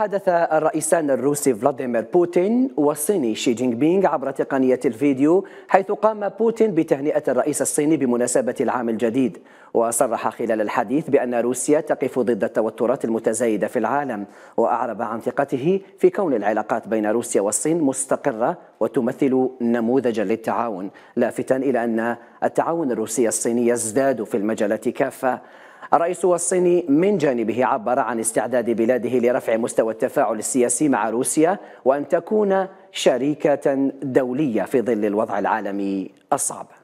حدث الرئيسان الروسي فلاديمير بوتين والصيني شي جينغ بينغ عبر تقنية الفيديو حيث قام بوتين بتهنئة الرئيس الصيني بمناسبة العام الجديد وصرح خلال الحديث بأن روسيا تقف ضد التوترات المتزايدة في العالم وأعرب عن ثقته في كون العلاقات بين روسيا والصين مستقرة وتمثل نموذجا للتعاون لافتا إلى أن التعاون الروسي الصيني يزداد في المجالات كافة الرئيس الصيني من جانبه عبر عن استعداد بلاده لرفع مستوى التفاعل السياسي مع روسيا وأن تكون شريكة دولية في ظل الوضع العالمي الصعب